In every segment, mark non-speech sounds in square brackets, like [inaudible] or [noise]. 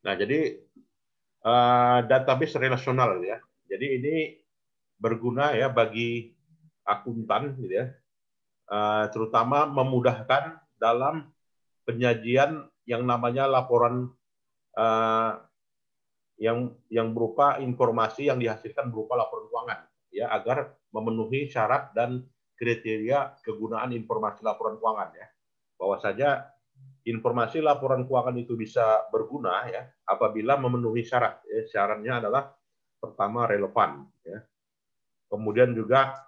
Nah, jadi uh, database relasional gitu ya. Jadi ini berguna ya bagi akuntan gitu ya. Uh, terutama memudahkan dalam penyajian yang namanya laporan uh, yang yang berupa informasi yang dihasilkan berupa laporan keuangan gitu ya agar memenuhi syarat dan kriteria kegunaan informasi laporan keuangan ya. Bahwa saja informasi laporan keuangan itu bisa berguna ya apabila memenuhi syarat. Ya, syaratnya adalah pertama relevan, ya. kemudian juga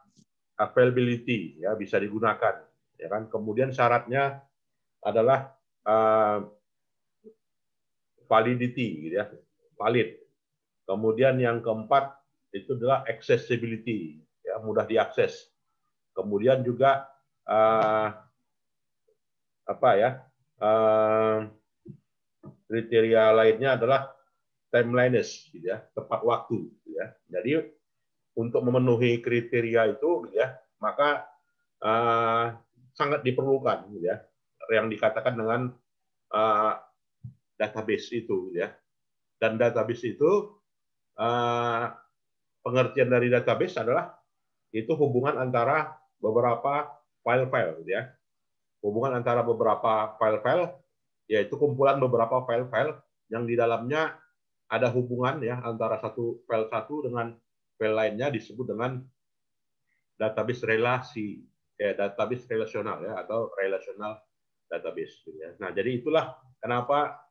availability ya bisa digunakan, ya kan. Kemudian syaratnya adalah uh, validity, gitu ya, valid. Kemudian yang keempat itu adalah accessibility, ya mudah diakses. Kemudian juga uh, apa ya Ehm, kriteria lainnya adalah timeliness, gitu ya, tepat waktu. Gitu ya. Jadi untuk memenuhi kriteria itu, gitu ya, maka uh, sangat diperlukan, gitu ya, yang dikatakan dengan uh, database itu, ya. Dan database itu uh, pengertian dari database adalah itu hubungan antara beberapa file-file, ya hubungan antara beberapa file-file, yaitu kumpulan beberapa file-file yang di dalamnya ada hubungan ya antara satu file satu dengan file lainnya disebut dengan database relasi, ya, database relasional ya atau relational database. Gitu ya. Nah, jadi itulah kenapa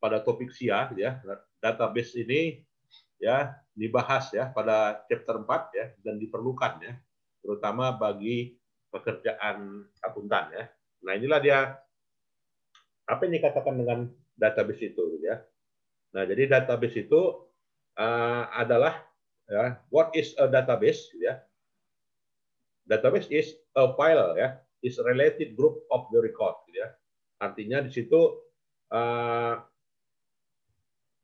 pada topik SIA gitu ya database ini ya dibahas ya pada chapter 4 ya dan diperlukan ya terutama bagi pekerjaan akuntan ya. Nah inilah dia apa yang dikatakan dengan database itu ya. Nah jadi database itu uh, adalah ya what is a database ya. Database is a file ya is related group of the record ya. Artinya di situ uh,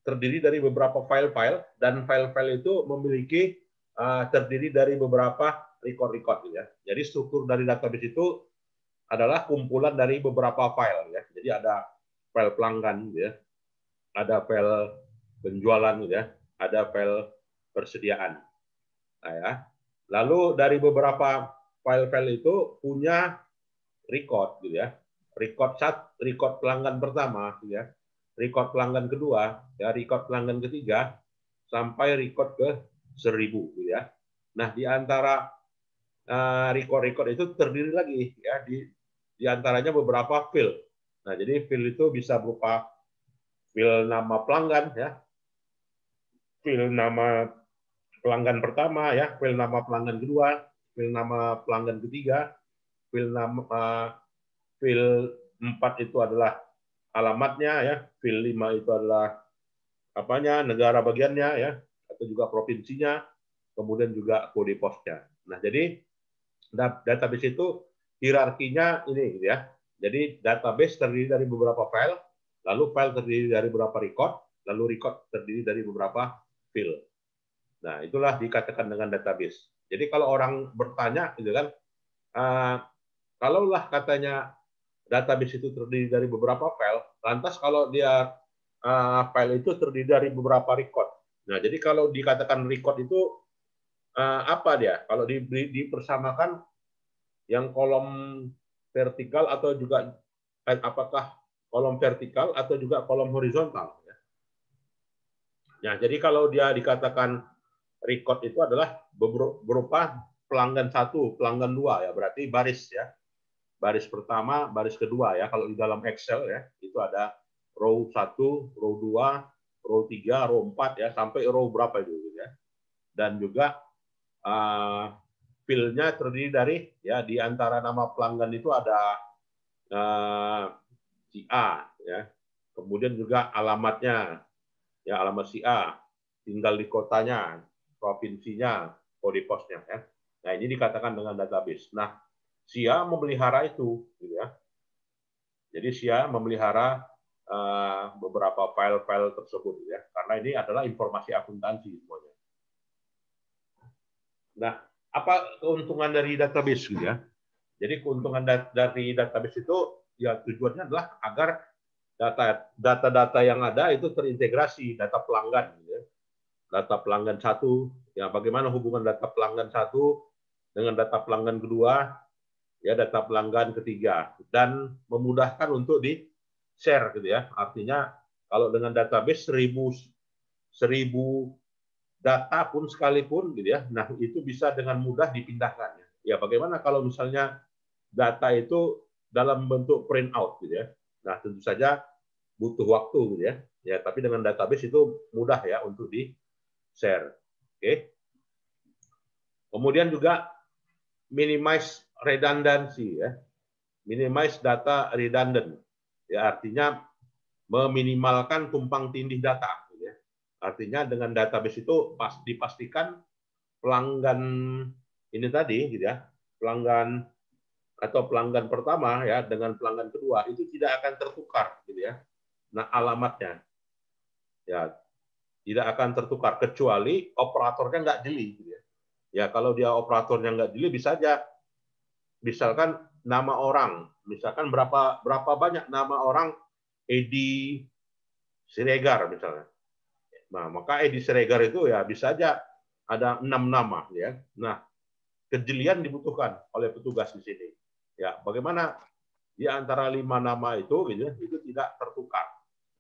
terdiri dari beberapa file-file dan file-file itu memiliki uh, terdiri dari beberapa record-record ya. Jadi struktur dari database itu adalah kumpulan dari beberapa file ya. Jadi ada file pelanggan ya. Ada file penjualan ya, ada file persediaan. Nah, ya. Lalu dari beberapa file-file itu punya record gitu ya. Record saat record pelanggan pertama gitu ya. Record pelanggan kedua, ya record pelanggan ketiga sampai record ke seribu gitu ya. Nah, di antara eh, record-record itu terdiri lagi ya di di antaranya beberapa field. Nah, jadi field itu bisa berupa field nama pelanggan ya. Field nama pelanggan pertama ya, field nama pelanggan kedua, field nama pelanggan ketiga, field nama field 4 itu adalah alamatnya ya, field 5 itu adalah apanya, negara bagiannya ya, atau juga provinsinya, kemudian juga kode posnya. Nah, jadi database itu hierarkinya ini gitu ya. Jadi database terdiri dari beberapa file, lalu file terdiri dari beberapa record, lalu record terdiri dari beberapa field. Nah, itulah dikatakan dengan database. Jadi kalau orang bertanya gitu kan, uh, kalaulah katanya database itu terdiri dari beberapa file, lantas kalau dia uh, file itu terdiri dari beberapa record. Nah, jadi kalau dikatakan record itu uh, apa dia? Kalau di, di, dipersamakan yang kolom vertikal atau juga eh, apakah kolom vertikal atau juga kolom horizontal. Ya, ya jadi kalau dia dikatakan record itu adalah berupa pelanggan satu, pelanggan dua ya, berarti baris ya, baris pertama, baris kedua ya. Kalau di dalam Excel ya, itu ada row satu row dua row tiga row empat ya, sampai row berapa itu ya. Dan juga uh, Pilnya terdiri dari ya di antara nama pelanggan itu ada uh, si A ya. Kemudian juga alamatnya ya alamat si A, tinggal di kotanya, provinsinya, kode posnya ya. Nah, ini dikatakan dengan database. Nah, si A memelihara itu gitu ya. Jadi si A memelihara uh, beberapa file-file tersebut ya. Karena ini adalah informasi akuntansi semuanya. Nah, apa keuntungan dari database gitu ya. Jadi keuntungan dat dari database itu ya tujuannya adalah agar data-data yang ada itu terintegrasi data pelanggan gitu ya. Data pelanggan satu, ya bagaimana hubungan data pelanggan satu dengan data pelanggan kedua, ya data pelanggan ketiga dan memudahkan untuk di share gitu ya. Artinya kalau dengan database seribu seribu data pun sekalipun gitu ya. Nah, itu bisa dengan mudah dipindahkan. Ya, bagaimana kalau misalnya data itu dalam bentuk printout gitu ya. Nah, tentu saja butuh waktu gitu ya. Ya, tapi dengan database itu mudah ya untuk di share. Oke. Kemudian juga minimize redundancy ya. Minimize data redundant. Ya, artinya meminimalkan tumpang tindih data Artinya dengan database itu pas dipastikan pelanggan ini tadi gitu ya, pelanggan atau pelanggan pertama ya dengan pelanggan kedua itu tidak akan tertukar gitu ya. Nah, alamatnya. Ya, tidak akan tertukar kecuali operatornya nggak jeli gitu ya. Ya, kalau dia operatornya nggak jeli bisa aja misalkan nama orang, misalkan berapa berapa banyak nama orang Edi Siregar misalnya. Nah, maka Edi Siregar itu ya bisa aja ada enam nama ya. Nah, kejelian dibutuhkan oleh petugas di sini. Ya, bagaimana di antara lima nama itu gitu, itu tidak tertukar.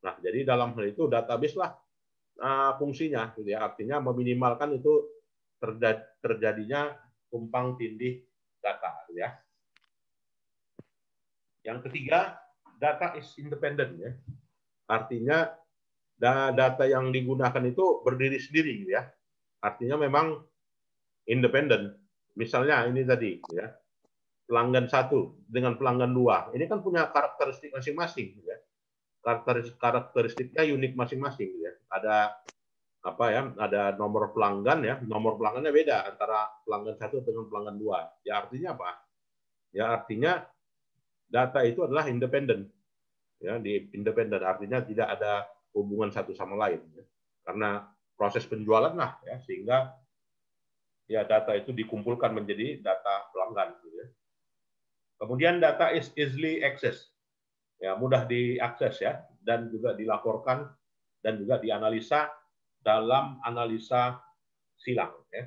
Nah, jadi dalam hal itu database lah uh, fungsinya gitu ya. Artinya meminimalkan itu terjadinya tumpang tindih data gitu ya. Yang ketiga, data is independent ya. Artinya data yang digunakan itu berdiri sendiri gitu ya. Artinya memang independen. Misalnya ini tadi gitu ya. Pelanggan satu dengan pelanggan dua, ini kan punya karakteristik masing-masing gitu ya. Karakteristik karakteristiknya unik masing-masing gitu ya. Ada apa ya ada nomor pelanggan ya nomor pelanggannya beda antara pelanggan satu dengan pelanggan dua ya artinya apa ya artinya data itu adalah independen ya di independen artinya tidak ada hubungan satu sama lain ya. karena proses penjualan lah ya sehingga ya data itu dikumpulkan menjadi data pelanggan gitu, ya. kemudian data is easily access ya mudah diakses ya dan juga dilaporkan dan juga dianalisa dalam analisa silang ya.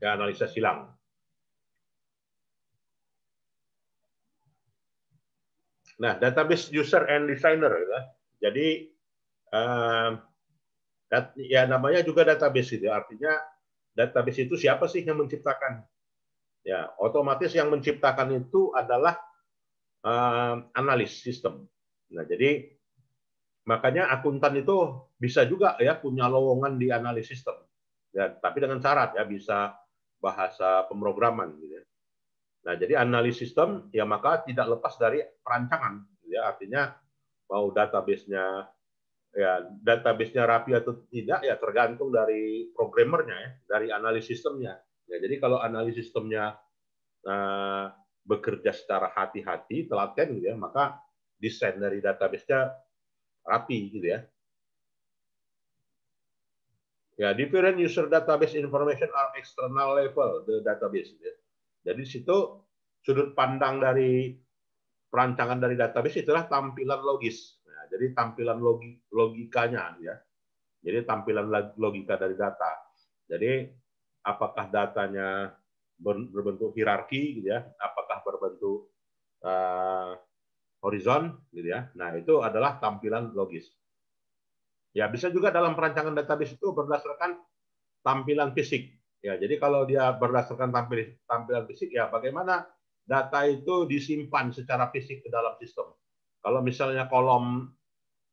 ya analisa silang Nah, database user and designer. Ya. Jadi uh, ya namanya juga database itu. Artinya database itu siapa sih yang menciptakan? Ya, otomatis yang menciptakan itu adalah uh, analis sistem. Nah, jadi makanya akuntan itu bisa juga ya punya lowongan di analis sistem. Ya, tapi dengan syarat ya bisa bahasa pemrograman gitu ya. Nah, jadi analis sistem ya maka tidak lepas dari perancangan, gitu ya artinya mau databasenya ya databasenya rapi atau tidak ya tergantung dari programmernya ya, dari analis sistemnya. Ya, jadi kalau analis sistemnya eh, bekerja secara hati-hati, telaten gitu ya, maka desain dari databasenya rapi gitu ya. Ya, different user database information are external level the database. Gitu ya. Jadi di situ sudut pandang dari perancangan dari database itulah tampilan logis. Nah, jadi tampilan logi, logikanya ya. Jadi tampilan logika dari data. Jadi apakah datanya berbentuk hierarki gitu ya, apakah berbentuk uh, horizon gitu ya. Nah, itu adalah tampilan logis. Ya, bisa juga dalam perancangan database itu berdasarkan tampilan fisik. Ya, jadi kalau dia berdasarkan tampil, tampilan fisik, ya bagaimana data itu disimpan secara fisik ke dalam sistem. Kalau misalnya kolom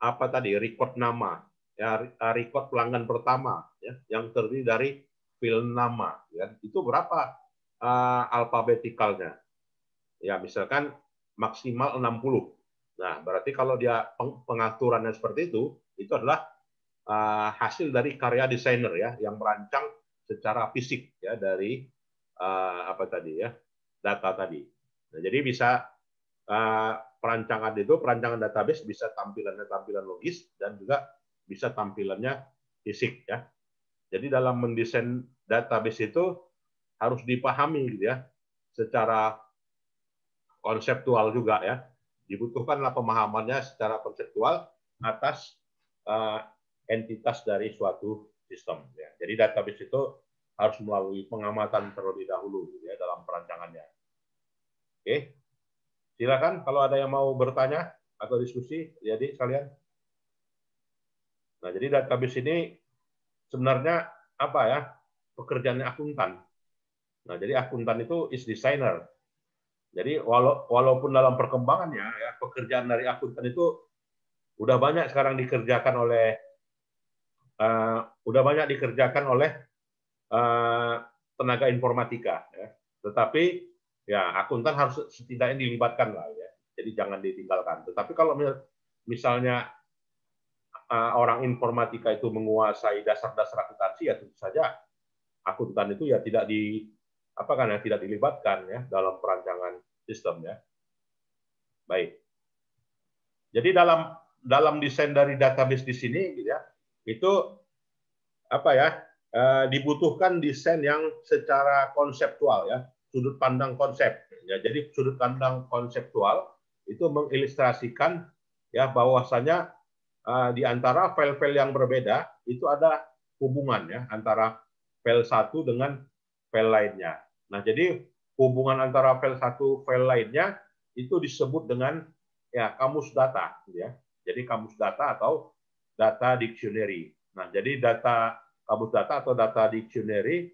apa tadi record nama, ya record pelanggan pertama, ya, yang terdiri dari field nama, ya, itu berapa uh, eh, alfabetikalnya? Ya misalkan maksimal 60. Nah berarti kalau dia pengaturannya seperti itu, itu adalah uh, hasil dari karya desainer ya yang merancang secara fisik ya dari uh, apa tadi ya data tadi. Nah, jadi bisa uh, perancangan itu perancangan database bisa tampilannya tampilan logis dan juga bisa tampilannya fisik ya. Jadi dalam mendesain database itu harus dipahami gitu ya secara konseptual juga ya. Dibutuhkanlah pemahamannya secara konseptual atas uh, entitas dari suatu sistem. Ya. Jadi database itu harus melalui pengamatan terlebih dahulu gitu ya dalam perancangannya. Oke, silakan kalau ada yang mau bertanya atau diskusi, jadi ya, sekalian. Nah, jadi database ini sebenarnya apa ya pekerjaannya akuntan. Nah, jadi akuntan itu is designer. Jadi walaupun dalam perkembangannya ya pekerjaan dari akuntan itu udah banyak sekarang dikerjakan oleh uh, udah banyak dikerjakan oleh uh, tenaga informatika. Ya. Tetapi ya akuntan harus setidaknya dilibatkan lah ya. Jadi jangan ditinggalkan. Tetapi kalau misalnya uh, orang informatika itu menguasai dasar-dasar akuntansi ya tentu saja akuntan itu ya tidak di apa kan ya tidak dilibatkan ya dalam perancangan sistem ya. Baik. Jadi dalam dalam desain dari database di sini gitu ya, itu apa ya eh, dibutuhkan desain yang secara konseptual ya sudut pandang konsep ya jadi sudut pandang konseptual itu mengilustrasikan ya bahwasanya uh, di antara file-file yang berbeda itu ada hubungan ya antara file satu dengan file lainnya nah jadi hubungan antara file satu file lainnya itu disebut dengan ya kamus data gitu ya jadi kamus data atau data dictionary. Nah, jadi data kamus data atau data dictionary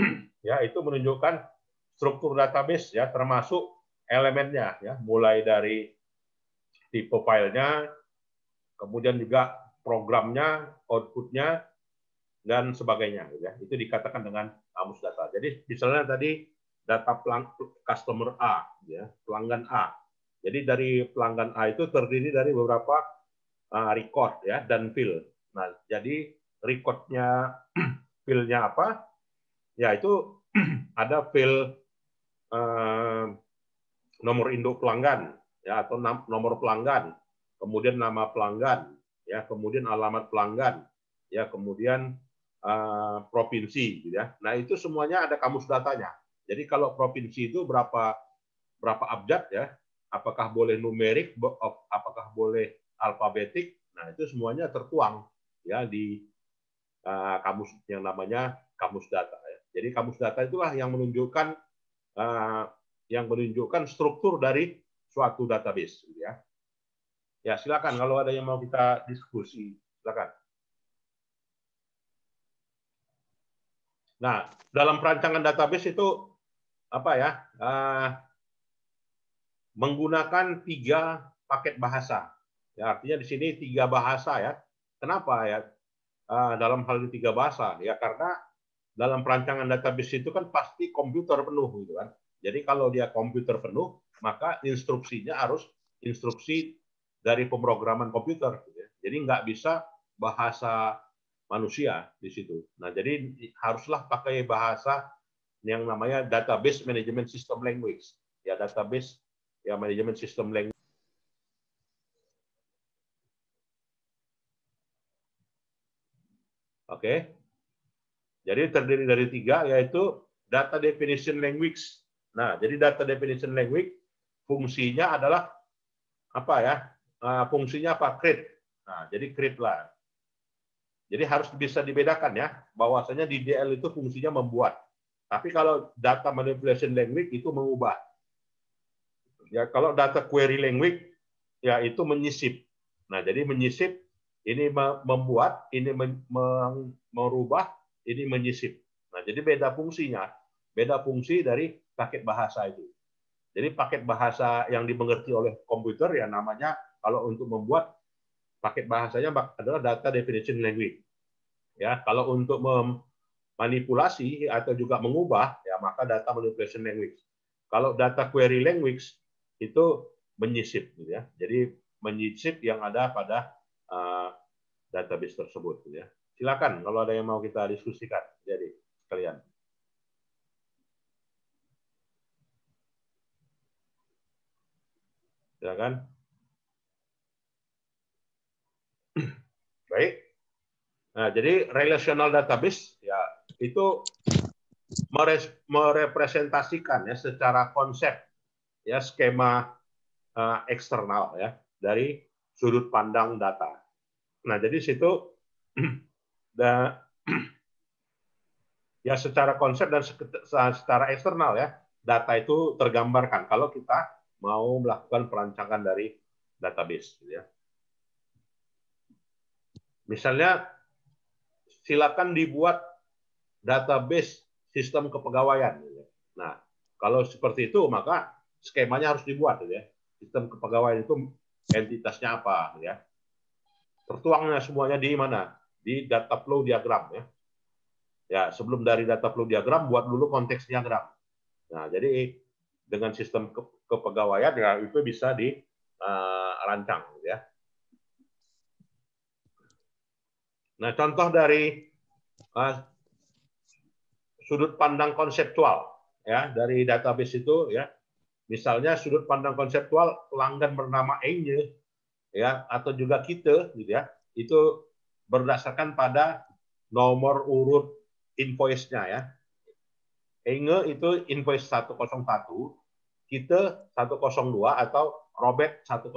[clears throat] ya itu menunjukkan struktur database ya termasuk elemennya ya mulai dari tipe filenya kemudian juga programnya outputnya dan sebagainya ya itu dikatakan dengan kamus data jadi misalnya tadi data pelang, customer A ya pelanggan A jadi dari pelanggan A itu terdiri dari beberapa uh, record ya dan fill. Nah, jadi recordnya [clears throat] fillnya apa? Ya itu [clears throat] ada fill uh, eh, nomor induk pelanggan ya atau nomor pelanggan, kemudian nama pelanggan, ya kemudian alamat pelanggan, ya kemudian uh, provinsi gitu ya. Nah, itu semuanya ada kamus datanya. Jadi kalau provinsi itu berapa berapa abjad ya, apakah boleh numerik, apakah boleh alfabetik, nah itu semuanya tertuang ya di uh, kamus yang namanya kamus data. Ya. Jadi kamus data itulah yang menunjukkan uh, yang menunjukkan struktur dari suatu database. Gitu ya. ya silakan kalau ada yang mau kita diskusi silakan. Nah dalam perancangan database itu apa ya uh, menggunakan tiga paket bahasa Ya, artinya di sini tiga bahasa ya. Kenapa ya? Ah, dalam hal ini tiga bahasa ya karena dalam perancangan database itu kan pasti komputer penuh gitu kan. Jadi kalau dia komputer penuh maka instruksinya harus instruksi dari pemrograman komputer. Gitu ya. Jadi nggak bisa bahasa manusia di situ. Nah jadi haruslah pakai bahasa yang namanya database management system language ya database ya management system language Oke. Okay? Jadi terdiri dari tiga yaitu data definition language. Nah, jadi data definition language fungsinya adalah apa ya? Ah, fungsinya apa? Create. Nah, jadi create lah. Jadi harus bisa dibedakan ya, bahwasanya DDL itu fungsinya membuat. Tapi kalau data manipulation language itu mengubah. Ya, kalau data query language ya itu menyisip. Nah, jadi menyisip ini membuat, ini merubah, ini menyisip. Nah, jadi beda fungsinya, beda fungsi dari paket bahasa itu. Jadi paket bahasa yang dimengerti oleh komputer ya namanya kalau untuk membuat paket bahasanya adalah data definition language. Ya, kalau untuk memanipulasi atau juga mengubah ya maka data manipulation language. Kalau data query language itu menyisip gitu ya. Jadi menyisip yang ada pada uh, database tersebut. Ya. Silakan kalau ada yang mau kita diskusikan, jadi sekalian. Silakan. Baik. Nah, jadi relational database ya itu merepresentasikan ya secara konsep ya skema uh, eksternal ya dari sudut pandang data Nah, jadi situ da, ya secara konsep dan secara eksternal ya, data itu tergambarkan kalau kita mau melakukan perancangan dari database gitu ya. Misalnya silakan dibuat database sistem kepegawaian. Gitu ya. Nah, kalau seperti itu maka skemanya harus dibuat gitu ya. Sistem kepegawaian itu entitasnya apa ya tertuangnya semuanya di mana? Di data flow diagram ya. Ya, sebelum dari data flow diagram buat dulu konteks diagram. Nah, jadi dengan sistem ke kepegawaian ya itu bisa di uh, rancang ya. Nah, contoh dari uh, sudut pandang konseptual ya dari database itu ya. Misalnya sudut pandang konseptual pelanggan bernama angel ya atau juga kita gitu ya itu berdasarkan pada nomor urut invoice-nya ya. Enge itu invoice 101, kita 102 atau Robert 105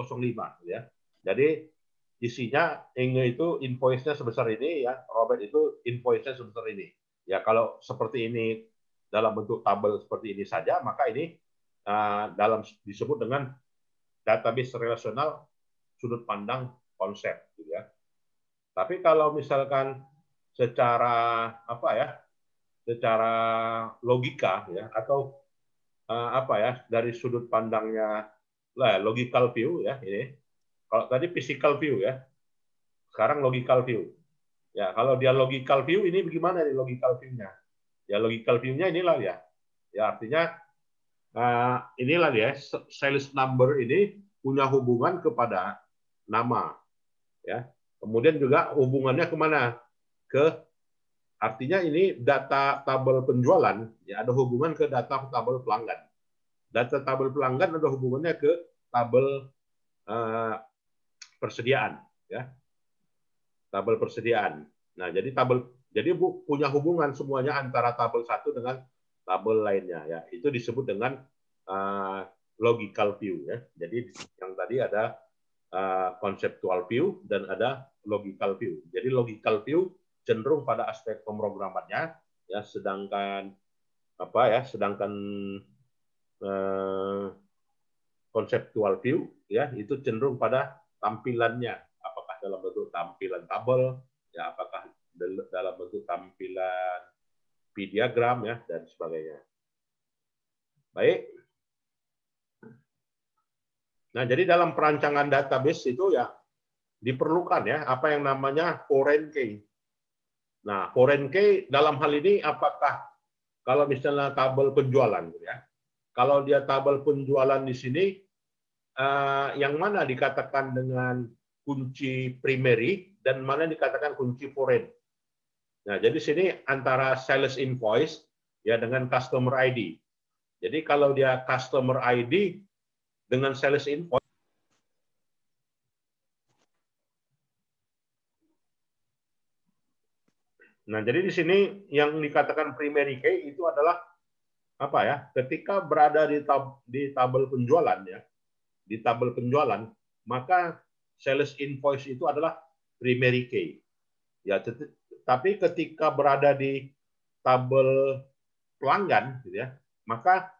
gitu ya. Jadi isinya Enge itu invoice-nya sebesar ini ya, Robert itu invoice-nya sebesar ini. Ya kalau seperti ini dalam bentuk tabel seperti ini saja, maka ini uh, dalam disebut dengan database relasional sudut pandang konsep gitu ya. Tapi kalau misalkan secara apa ya, secara logika gitu ya atau uh, apa ya dari sudut pandangnya lah logical view ya ini. Kalau tadi physical view ya, sekarang logical view. Ya kalau dia logical view ini bagaimana nih logical view-nya? Ya logical view-nya inilah ya. Ya artinya uh, inilah ya sales number ini punya hubungan kepada nama. Ya. Kemudian juga hubungannya kemana? Ke artinya ini data tabel penjualan ya ada hubungan ke data tabel pelanggan. Data tabel pelanggan ada hubungannya ke tabel eh, persediaan ya. Tabel persediaan. Nah, jadi tabel jadi Bu punya hubungan semuanya antara tabel satu dengan tabel lainnya ya. Itu disebut dengan eh, logical view ya. Jadi yang tadi ada konseptual eh, view dan ada logical view. Jadi logical view cenderung pada aspek pemrogramannya ya sedangkan apa ya sedangkan konseptual eh, konseptual view ya itu cenderung pada tampilannya apakah dalam bentuk tampilan tabel ya apakah dalam bentuk tampilan p diagram ya dan sebagainya. Baik, Nah, jadi dalam perancangan database itu ya diperlukan ya apa yang namanya foreign key. Nah, foreign key dalam hal ini apakah kalau misalnya tabel penjualan gitu ya. Kalau dia tabel penjualan di sini eh, yang mana dikatakan dengan kunci primary dan mana dikatakan kunci foreign. Nah, jadi sini antara sales invoice ya dengan customer ID. Jadi kalau dia customer ID dengan sales invoice Nah, jadi di sini yang dikatakan primary key itu adalah apa ya? Ketika berada di tab, di tabel penjualan ya, di tabel penjualan, maka sales invoice itu adalah primary key. Ya, tapi ketika berada di tabel pelanggan gitu ya, maka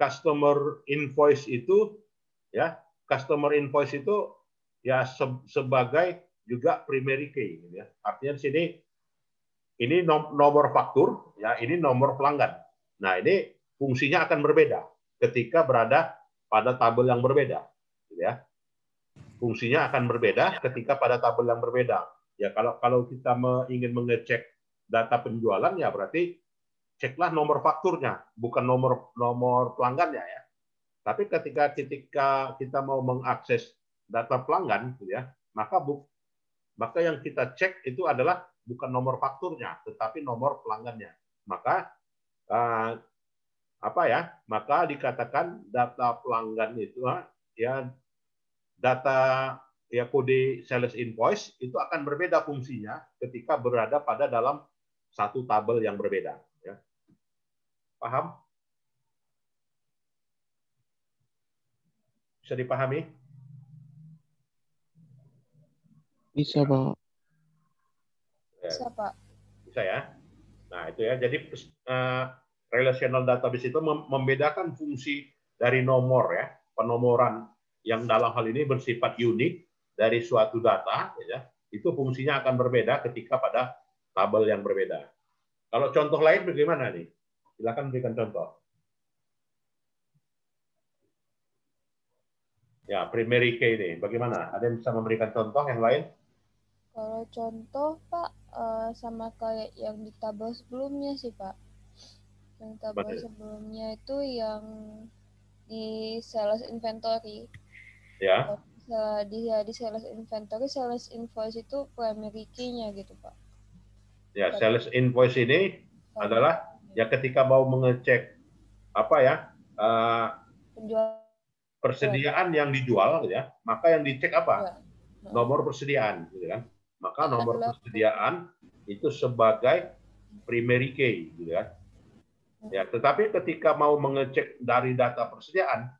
customer invoice itu ya customer invoice itu ya se sebagai juga primary key gitu ya. Artinya di sini ini nomor faktur ya ini nomor pelanggan. Nah, ini fungsinya akan berbeda ketika berada pada tabel yang berbeda gitu ya. Fungsinya akan berbeda ya. ketika pada tabel yang berbeda. Ya kalau kalau kita ingin mengecek data penjualan ya berarti ceklah nomor fakturnya, bukan nomor nomor pelanggannya ya. Tapi ketika ketika kita mau mengakses data pelanggan, gitu ya, maka bu, maka yang kita cek itu adalah bukan nomor fakturnya, tetapi nomor pelanggannya. Maka eh, apa ya? Maka dikatakan data pelanggan itu eh, ya data ya kode sales invoice itu akan berbeda fungsinya ketika berada pada dalam satu tabel yang berbeda. Paham? Bisa dipahami? Bisa, ya. Pak. Ya. Bisa, Pak. Bisa ya. Nah, itu ya. Jadi uh, relational database itu membedakan fungsi dari nomor ya, penomoran yang dalam hal ini bersifat unik dari suatu data ya. Itu fungsinya akan berbeda ketika pada tabel yang berbeda. Kalau contoh lain bagaimana nih? Silakan berikan contoh. Ya, primary key ini. Bagaimana? Ada yang bisa memberikan contoh yang lain? Kalau contoh, Pak, eh, sama kayak yang di tabel sebelumnya sih, Pak. Yang tabel Betul. sebelumnya itu yang di sales inventory. Ya. Di, ya, di sales inventory, sales invoice itu primary key-nya gitu, Pak. Ya, sales invoice ini adalah ya ketika mau mengecek apa ya uh, persediaan yang dijual gitu ya maka yang dicek apa iya. nomor persediaan gitu kan maka iya, nomor persediaan itu sebagai primary key gitu kan hmm. ya tetapi ketika mau mengecek dari data persediaan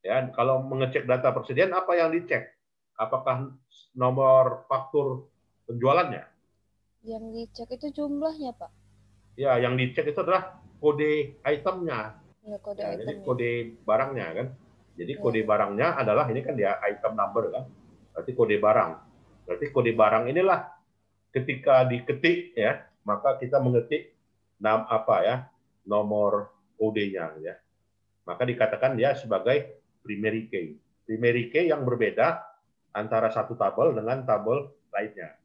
ya kalau mengecek data persediaan apa yang dicek apakah nomor faktur penjualannya yang dicek itu jumlahnya pak ya yang dicek itu adalah kode itemnya. Ya, kode ya, item jadi kode barangnya kan. Jadi ya. kode barangnya adalah ini kan dia item number kan. Berarti kode barang. Berarti kode barang inilah ketika diketik ya, maka kita mengetik nam apa ya, nomor kodenya ya. Maka dikatakan dia sebagai primary key. Primary key yang berbeda antara satu tabel dengan tabel lainnya.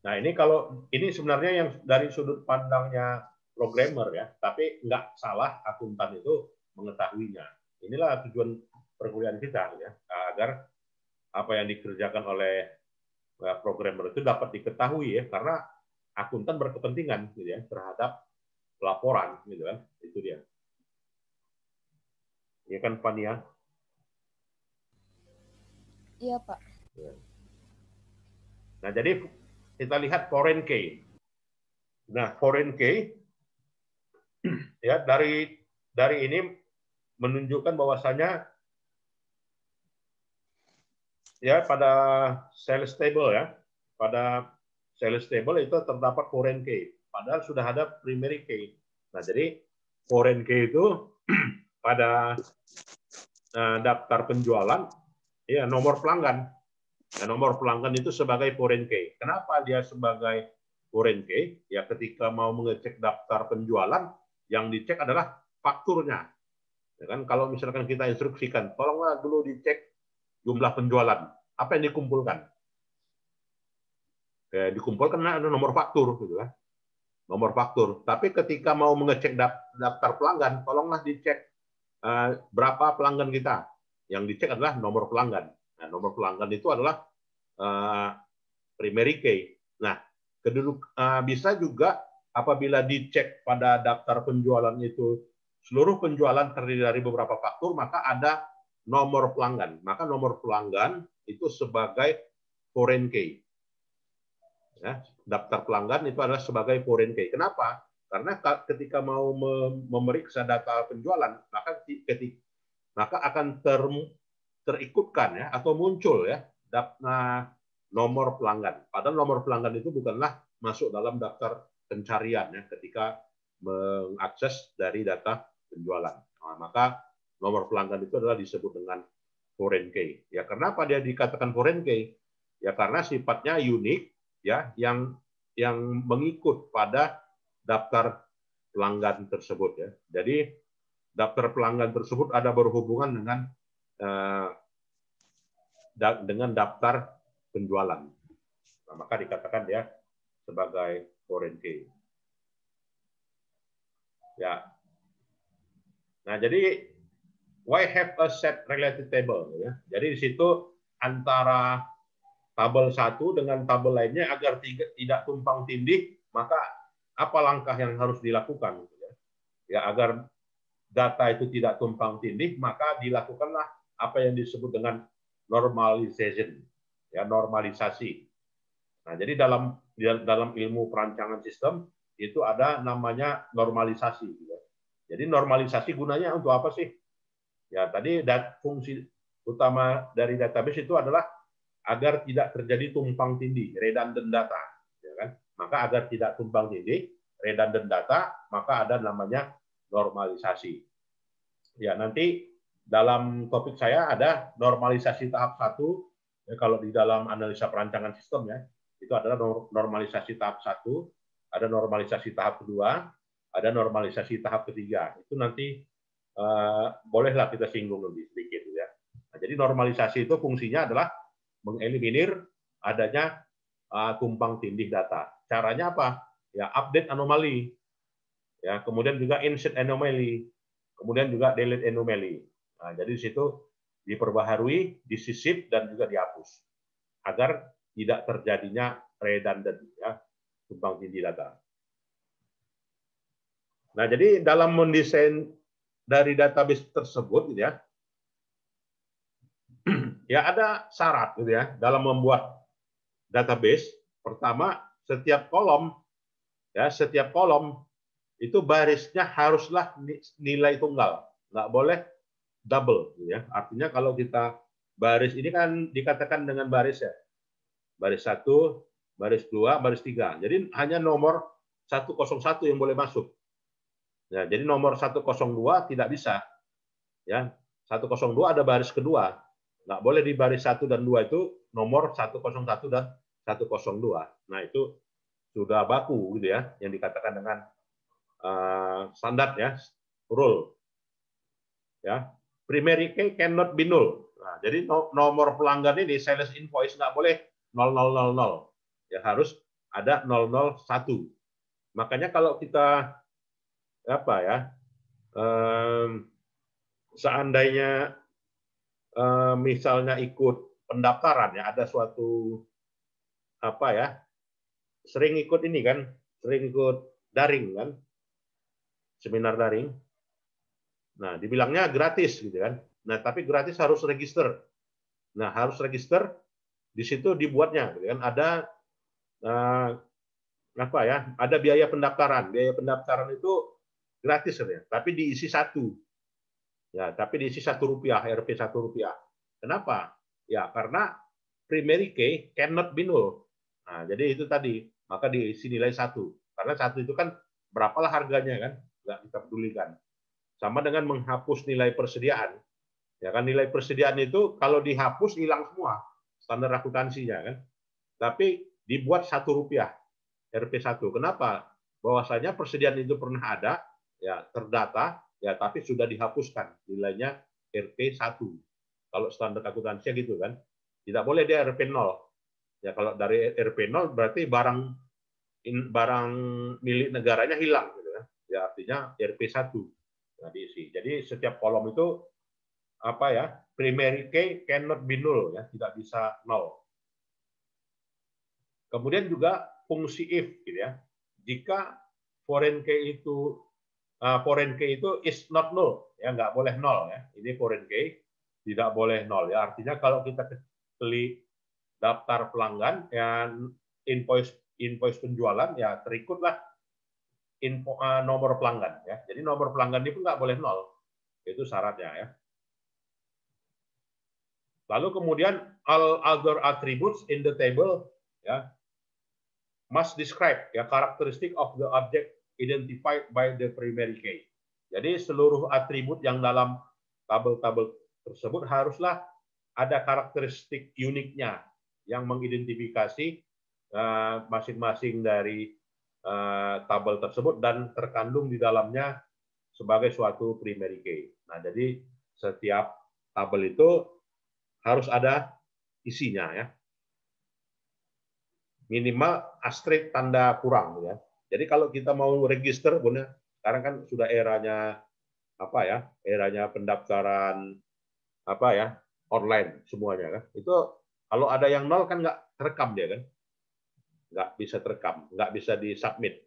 Nah ini kalau ini sebenarnya yang dari sudut pandangnya programmer ya, tapi nggak salah akuntan itu mengetahuinya. Inilah tujuan perkuliahan kita ya, agar apa yang dikerjakan oleh eh, programmer itu dapat diketahui ya, karena akuntan berkepentingan gitu ya terhadap laporan gitu kan, itu dia. Iya kan Fania? Iya Pak. Ya. Nah jadi kita lihat foreign key. Nah, foreign key [clears throat] ya dari dari ini menunjukkan bahwasanya ya pada sales table ya, pada sales table itu terdapat foreign key. Padahal sudah ada primary key. Nah, jadi foreign key itu [clears throat] pada eh, daftar penjualan ya nomor pelanggan Nah, nomor pelanggan itu sebagai foreign key. Kenapa dia sebagai foreign key? Ya ketika mau mengecek daftar penjualan, yang dicek adalah fakturnya. Ya kan? Kalau misalkan kita instruksikan, tolonglah dulu dicek jumlah penjualan. Apa yang dikumpulkan? Ya, dikumpulkan ada nomor faktur. Gitu kan? Nomor faktur. Tapi ketika mau mengecek daftar pelanggan, tolonglah dicek eh, berapa pelanggan kita. Yang dicek adalah nomor pelanggan Nah, nomor pelanggan itu adalah uh, primary key. Nah, keduduk uh, bisa juga apabila dicek pada daftar penjualan itu seluruh penjualan terdiri dari beberapa faktur maka ada nomor pelanggan. Maka nomor pelanggan itu sebagai foreign key. Ya, daftar pelanggan itu adalah sebagai foreign key. Kenapa? Karena ketika mau memeriksa data penjualan, maka ketika maka akan ter, terikutkan ya atau muncul ya daftar nomor pelanggan. Padahal nomor pelanggan itu bukanlah masuk dalam daftar pencarian ya ketika mengakses dari data penjualan. Nah, maka nomor pelanggan itu adalah disebut dengan foreign key. Ya kenapa dia dikatakan foreign key? Ya karena sifatnya unik ya yang yang mengikut pada daftar pelanggan tersebut ya. Jadi daftar pelanggan tersebut ada berhubungan dengan Eh, dengan daftar penjualan. Nah, maka dikatakan dia sebagai foreign key. Ya. Nah, jadi why have a set related table ya. Jadi di situ antara tabel satu dengan tabel lainnya agar tidak tumpang tindih, maka apa langkah yang harus dilakukan gitu ya? ya agar data itu tidak tumpang tindih, maka dilakukanlah apa yang disebut dengan normalization, ya normalisasi. Nah, jadi dalam dalam ilmu perancangan sistem itu ada namanya normalisasi. Ya. Jadi normalisasi gunanya untuk apa sih? Ya tadi dat, fungsi utama dari database itu adalah agar tidak terjadi tumpang tindih, redundant data. Ya kan? Maka agar tidak tumpang tindih, redundant data, maka ada namanya normalisasi. Ya nanti dalam topik saya ada normalisasi tahap satu. Ya, kalau di dalam analisa perancangan sistem ya, itu adalah normalisasi tahap satu, ada normalisasi tahap kedua, ada normalisasi tahap ketiga. Itu nanti eh, bolehlah kita singgung lebih sedikit ya. Nah, jadi normalisasi itu fungsinya adalah mengeliminir adanya eh, tumpang tindih data. Caranya apa? Ya update anomali. Ya, kemudian juga insert anomali, kemudian juga delete anomali. Nah, jadi di situ diperbaharui, disisip dan juga dihapus agar tidak terjadinya redundant ya, tumpang tindih data. Nah, jadi dalam mendesain dari database tersebut gitu ya. [clears throat] ya ada syarat gitu ya dalam membuat database. Pertama, setiap kolom ya, setiap kolom itu barisnya haruslah nilai tunggal. Nggak boleh double gitu ya. Artinya kalau kita baris ini kan dikatakan dengan baris ya. Baris satu, baris dua, baris tiga. Jadi hanya nomor 101 yang boleh masuk. Ya, jadi nomor 102 tidak bisa. Ya, 102 ada baris kedua. Nggak boleh di baris 1 dan 2 itu nomor 101 dan 102. Nah, itu sudah baku gitu ya yang dikatakan dengan uh, standar ya, rule. Ya, primary key cannot be null. Nah, jadi nomor pelanggan ini sales invoice nggak boleh 0000. Ya harus ada 001. Makanya kalau kita apa ya? Um, seandainya um, misalnya ikut pendaftaran ya ada suatu apa ya? sering ikut ini kan, sering ikut daring kan? Seminar daring Nah, dibilangnya gratis gitu kan. Nah, tapi gratis harus register. Nah, harus register di situ dibuatnya gitu kan. Ada eh, apa ya? Ada biaya pendaftaran. Biaya pendaftaran itu gratis gitu ya, tapi diisi satu. Ya, tapi diisi satu rupiah, RP satu rupiah. Kenapa? Ya, karena primary key cannot be null. Nah, jadi itu tadi, maka diisi nilai satu. Karena satu itu kan berapalah harganya kan, nggak kita pedulikan sama dengan menghapus nilai persediaan. Ya kan nilai persediaan itu kalau dihapus hilang semua standar akuntansinya kan. Tapi dibuat satu rupiah RP1. Kenapa? Bahwasanya persediaan itu pernah ada, ya terdata, ya tapi sudah dihapuskan nilainya RP1. Kalau standar akuntansinya gitu kan. Tidak boleh dia RP0. Ya kalau dari RP0 berarti barang barang milik negaranya hilang gitu kan. Ya artinya RP1 nggak diisi. Jadi setiap kolom itu apa ya primary key cannot be null ya tidak bisa nol. Kemudian juga fungsi if gitu ya. Jika foreign key itu uh, foreign key itu is not null ya nggak boleh nol ya. Ini foreign key tidak boleh nol ya. Artinya kalau kita klik daftar pelanggan yang invoice invoice penjualan ya terikutlah info, uh, nomor pelanggan ya. Jadi nomor pelanggan itu nggak boleh nol. Itu syaratnya ya. Lalu kemudian all other attributes in the table ya must describe ya karakteristik of the object identified by the primary key. Jadi seluruh atribut yang dalam tabel-tabel tersebut haruslah ada karakteristik uniknya yang mengidentifikasi eh, masing-masing uh, masing -masing dari Eh, tabel tersebut dan terkandung di dalamnya sebagai suatu primary key. Nah, jadi setiap tabel itu harus ada isinya ya. Minimal asterisk tanda kurang ya. Jadi kalau kita mau register, benar, sekarang kan sudah eranya apa ya? Eranya pendaftaran apa ya? online semuanya kan. Itu kalau ada yang nol kan nggak terekam dia kan nggak bisa terekam, nggak bisa disubmit.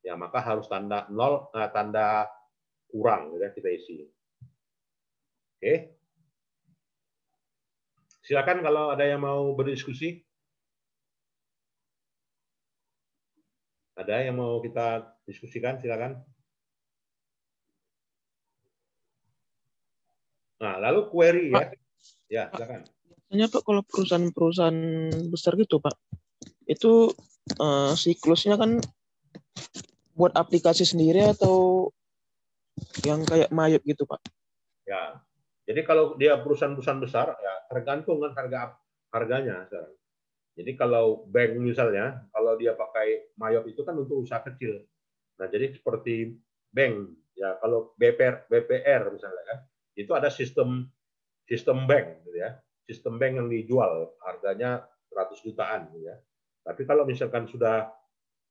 Ya, maka harus tanda nol, eh, tanda kurang gitu ya, kita isi. Oke. Silakan kalau ada yang mau berdiskusi. Ada yang mau kita diskusikan, silakan. Nah, lalu query ya. Pak, ya, silakan. Tanya Pak kalau perusahaan-perusahaan besar gitu, Pak, itu uh, siklusnya kan buat aplikasi sendiri atau yang kayak mayat gitu pak? Ya, jadi kalau dia perusahaan-perusahaan besar ya tergantung kan harga harganya Jadi kalau bank misalnya, kalau dia pakai mayuk itu kan untuk usaha kecil. Nah jadi seperti bank ya kalau BPR BPR misalnya kan itu ada sistem sistem bank gitu ya sistem bank yang dijual harganya 100 jutaan gitu ya tapi kalau misalkan sudah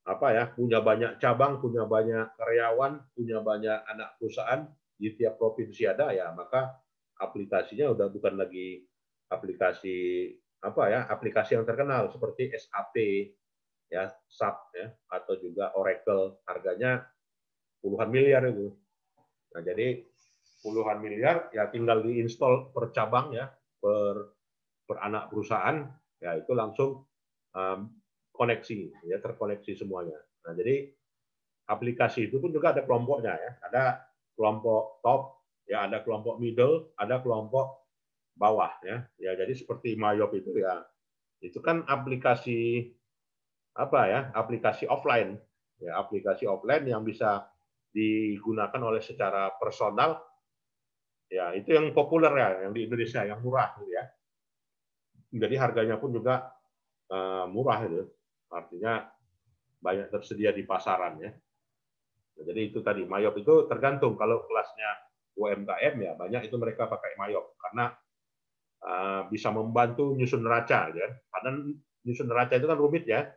apa ya punya banyak cabang, punya banyak karyawan, punya banyak anak perusahaan di tiap provinsi ada ya, maka aplikasinya udah bukan lagi aplikasi apa ya, aplikasi yang terkenal seperti SAP ya, SAP ya atau juga Oracle harganya puluhan miliar itu. Nah, jadi puluhan miliar ya tinggal diinstal per cabang ya, per per anak perusahaan ya itu langsung um, koneksi, ya terkoneksi semuanya. Nah, jadi aplikasi itu pun juga ada kelompoknya ya. Ada kelompok top, ya ada kelompok middle, ada kelompok bawah ya. Ya jadi seperti Mayop itu ya itu kan aplikasi apa ya? Aplikasi offline. Ya, aplikasi offline yang bisa digunakan oleh secara personal ya itu yang populer ya yang di Indonesia yang murah gitu ya jadi harganya pun juga uh, murah itu Artinya banyak tersedia di pasaran ya. Nah, jadi itu tadi mayop itu tergantung kalau kelasnya UMKM ya banyak itu mereka pakai mayop karena uh, bisa membantu nyusun neraca ya. Karena nyusun neraca itu kan rumit ya.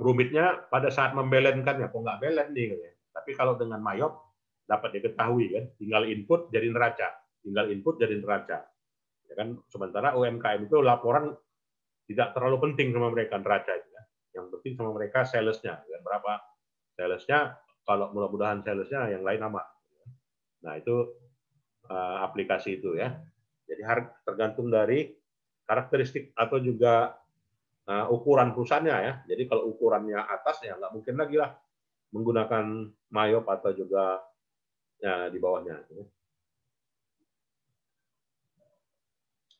Rumitnya pada saat membelenkan ya, kok nggak belen nih. Gitu, ya. Tapi kalau dengan mayop dapat diketahui kan, tinggal input jadi neraca, tinggal input jadi neraca. Ya kan sementara UMKM itu laporan tidak terlalu penting sama mereka neraca, ya. Yang penting sama mereka salesnya, berapa salesnya. Kalau mudah-mudahan salesnya yang lain sama. Nah itu uh, aplikasi itu ya. Jadi harga tergantung dari karakteristik atau juga uh, ukuran perusahaannya ya. Jadi kalau ukurannya atas ya nggak mungkin lagi lah menggunakan mayop atau juga ya, di bawahnya.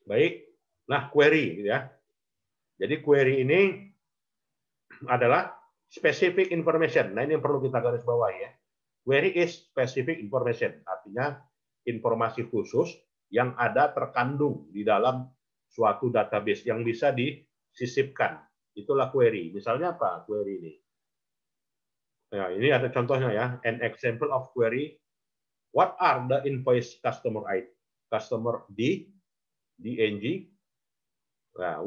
Baik, nah query gitu ya. Jadi query ini adalah specific information. Nah, ini yang perlu kita garis bawah ya. Query is specific information, artinya informasi khusus yang ada terkandung di dalam suatu database yang bisa disisipkan. Itulah query. Misalnya apa query ini? Ya, ini ada contohnya ya. An example of query. What are the invoice customer ID? Customer D, DNG. Nah,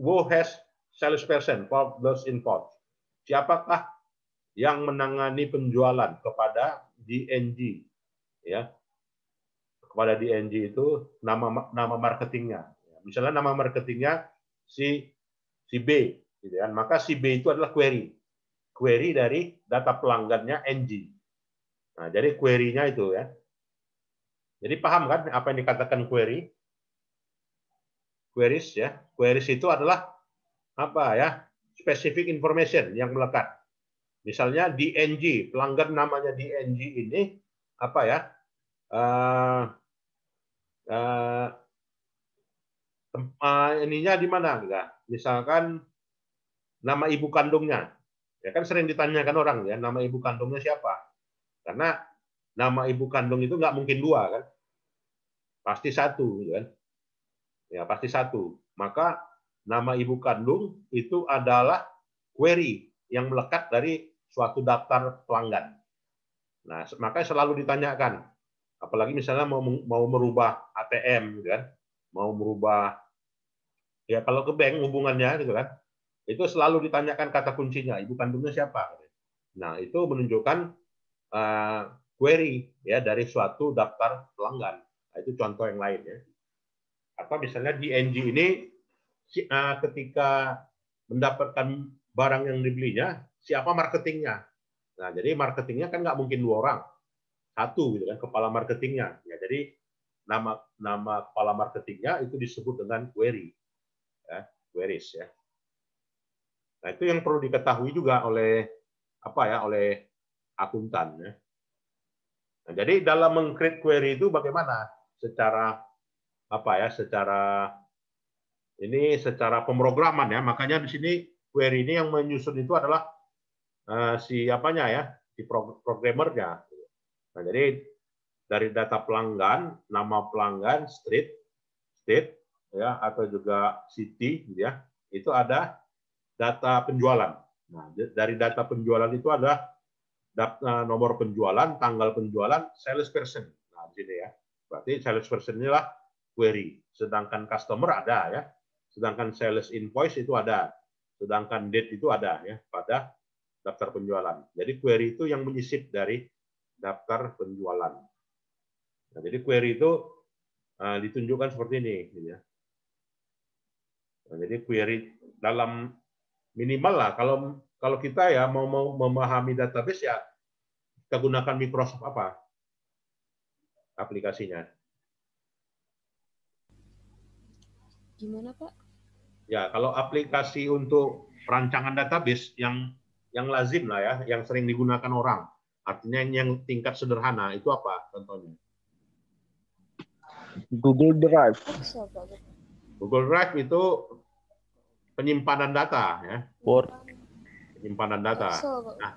who has salesperson for those in Siapakah yang menangani penjualan kepada DNG? Ya, kepada DNG itu nama nama marketingnya. Misalnya nama marketingnya si si B, gitu kan? Maka si B itu adalah query, query dari data pelanggannya NG. Nah, jadi query-nya itu ya. Jadi paham kan apa yang dikatakan query? queries ya. Queries itu adalah apa ya? Specific information yang melekat. Misalnya DNG, pelanggan namanya DNG ini apa ya? Uh, uh, ininya di mana enggak? Misalkan nama ibu kandungnya. Ya kan sering ditanyakan orang ya, nama ibu kandungnya siapa? Karena nama ibu kandung itu nggak mungkin dua kan? Pasti satu gitu kan ya pasti satu. Maka nama ibu kandung itu adalah query yang melekat dari suatu daftar pelanggan. Nah, maka selalu ditanyakan, apalagi misalnya mau mau merubah ATM, gitu kan? mau merubah ya kalau ke bank hubungannya gitu kan, itu selalu ditanyakan kata kuncinya, ibu kandungnya siapa. Nah, itu menunjukkan uh, query ya dari suatu daftar pelanggan. Nah, itu contoh yang lain ya apa misalnya di NG ini eh, ketika mendapatkan barang yang dibelinya siapa marketingnya nah jadi marketingnya kan nggak mungkin dua orang satu gitu kan kepala marketingnya ya jadi nama nama kepala marketingnya itu disebut dengan query ya queries ya nah itu yang perlu diketahui juga oleh apa ya oleh akuntan ya nah, jadi dalam mengcreate query itu bagaimana secara apa ya secara ini secara pemrograman ya. Makanya di sini query ini yang menyusun itu adalah uh, si apanya ya, si programmernya. Nah, jadi dari data pelanggan, nama pelanggan, street, state ya atau juga city gitu ya. Itu ada data penjualan. Nah, dari data penjualan itu ada data eh, nomor penjualan, tanggal penjualan, sales person. Nah, di sini ya. Berarti sales person inilah query. Sedangkan customer ada ya, sedangkan sales invoice itu ada, sedangkan date itu ada ya pada daftar penjualan. Jadi query itu yang menyisip dari daftar penjualan. Nah, jadi query itu uh, ditunjukkan seperti ini. Gitu ya. nah, jadi query dalam minimal lah kalau kalau kita ya mau mau memahami database ya kita gunakan Microsoft apa aplikasinya. Gimana Pak? Ya, kalau aplikasi untuk perancangan database yang yang lazim lah ya, yang sering digunakan orang. Artinya yang tingkat sederhana itu apa contohnya? Google Drive. Google Drive itu penyimpanan data ya. Word. Penyimpanan data. Nah,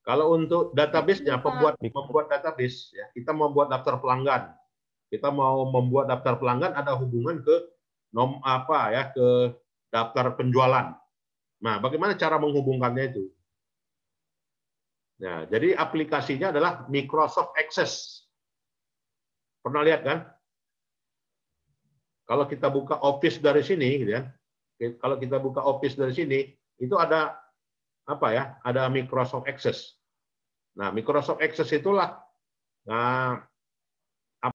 kalau untuk database database-nya, pembuat pembuat database ya, kita membuat daftar pelanggan. Kita mau membuat daftar pelanggan ada hubungan ke nom apa ya ke daftar penjualan. Nah, bagaimana cara menghubungkannya itu? Nah, jadi aplikasinya adalah Microsoft Access. Pernah lihat kan? Kalau kita buka Office dari sini, gitu ya. Kalau kita buka Office dari sini, itu ada apa ya? Ada Microsoft Access. Nah, Microsoft Access itulah nah,